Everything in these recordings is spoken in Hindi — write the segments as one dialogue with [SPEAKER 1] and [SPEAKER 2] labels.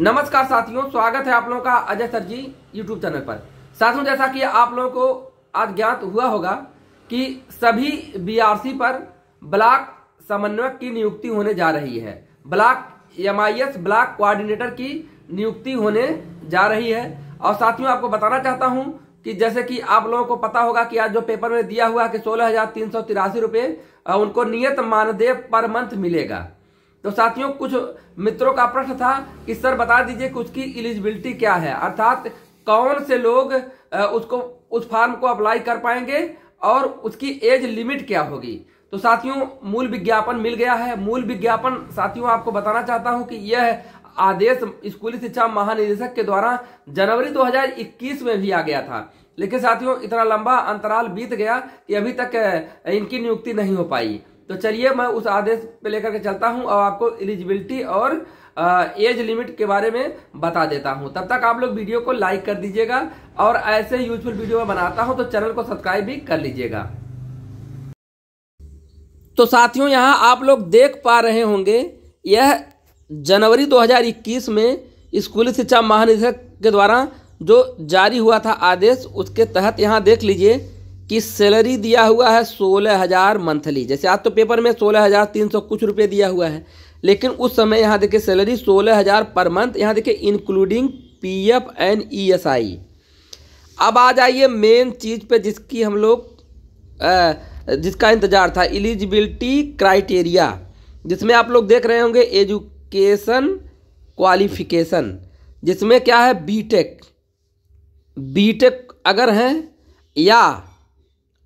[SPEAKER 1] नमस्कार साथियों स्वागत है आप लोगों का Ajay sir ji YouTube channel पर साथियों जैसा कि आप लोगों को आज ज्ञात हुआ होगा कि सभी बीआरसी पर ब्लॉक समन्वयक की नियुक्ति होने जा रही है ब्लॉक एमआईएस ब्लॉक कोऑर्डिनेटर की नियुक्ति होने जा रही है और साथियों आपको बताना चाहता हूं कि जैसे कि आप लोगों को पता होगा कि आज जो पेपर में दिया हुआ कि सोलह हजार तीन सौ तिरासी रूपए उनको नियत मानदेय पर मंथ मिलेगा तो साथियों कुछ मित्रों का प्रश्न था कि सर बता दीजिए कुछ उसकी एलिजिबिलिटी क्या है अर्थात कौन से लोग उसको उस फॉर्म को अप्लाई कर पाएंगे और उसकी एज लिमिट क्या होगी तो साथियों मूल विज्ञापन मिल गया है मूल विज्ञापन साथियों आपको बताना चाहता हूं कि यह आदेश स्कूली शिक्षा महानिदेशक के द्वारा जनवरी 2021 में भी आ गया था लेकिन साथियों इतना लंबा अंतराल बीत गया कि अभी तक इनकी नियुक्ति नहीं हो पाई तो चलिए मैं उस आदेश पे लेकर के चलता हूँ और आपको एलिजिबिलिटी और एज लिमिट के बारे में बता देता हूँ तब तक आप लोग वीडियो को लाइक कर दीजिएगा और ऐसे यूजफुल वीडियो में बनाता हूँ तो चैनल को सब्सक्राइब भी कर लीजिएगा तो साथियों यहाँ आप लोग देख पा रहे होंगे यह जनवरी 2021 में स्कूली शिक्षा महानिदेशक के द्वारा जो जारी हुआ था आदेश उसके तहत यहाँ देख लीजिए कि सैलरी दिया हुआ है सोलह हज़ार मंथली जैसे आज तो पेपर में सोलह हज़ार तीन सौ कुछ रुपये दिया हुआ है लेकिन उस समय यहाँ देखिए सैलरी सोलह हज़ार पर मंथ यहाँ देखिए इंक्लूडिंग पीएफ एंड ईएसआई अब आ जाइए मेन चीज़ पे जिसकी हम लोग जिसका इंतज़ार था एलिजिबिलिटी क्राइटेरिया जिसमें आप लोग देख रहे होंगे एजुकेशन क्वालिफिकेशन जिसमें क्या है बीटेक बीटेक अगर हैं या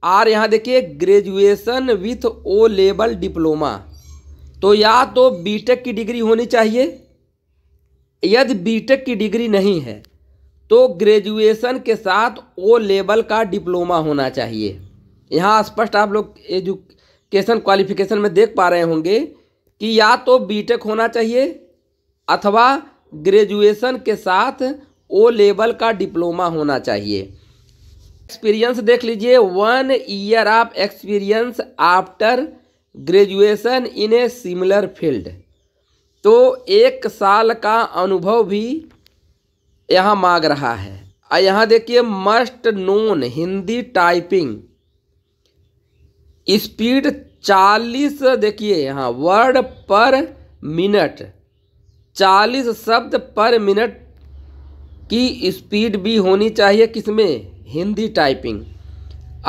[SPEAKER 1] और यहाँ देखिए graduation with O level diploma तो या तो बीटेक की डिग्री होनी चाहिए यदि बीटेक की डिग्री नहीं है तो ग्रेजुएशन के साथ ओ लेवल का डिप्लोमा होना चाहिए यहाँ स्पष्ट आप लोग एजुकेशन क्वालिफिकेशन में देख पा रहे होंगे कि या तो बीटेक होना चाहिए अथवा ग्रेजुएशन के साथ ओ लेवल का डिप्लोमा होना चाहिए एक्सपीरियंस देख लीजिए one year of experience after graduation in a similar field तो एक साल का अनुभव भी यहाँ मांग रहा है और यहाँ देखिए must known Hindi typing speed चालीस देखिए यहाँ वर्ड पर मिनट चालीस शब्द पर मिनट की स्पीड भी होनी चाहिए किसमें हिंदी टाइपिंग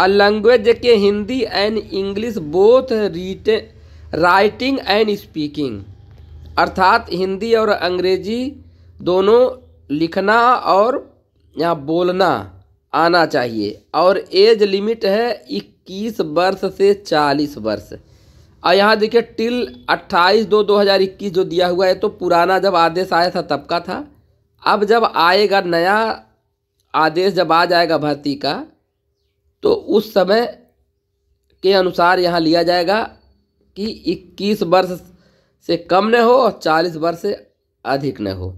[SPEAKER 1] अ लैंग्वेज के Hindi and English both read writing and speaking अर्थात हिंदी और अंग्रेजी दोनों लिखना और या बोलना आना चाहिए और एज लिमिट है इक्कीस वर्ष से चालीस वर्ष और यहाँ देखिए टिल अट्ठाईस दो दो हज़ार इक्कीस जो दिया हुआ है तो पुराना जब आदेश आया था तब का था अब जब आएगा नया आदेश जब आ जाएगा भर्ती का तो उस समय के अनुसार यहाँ लिया जाएगा कि 21 वर्ष से कम न हो और 40 वर्ष से अधिक न हो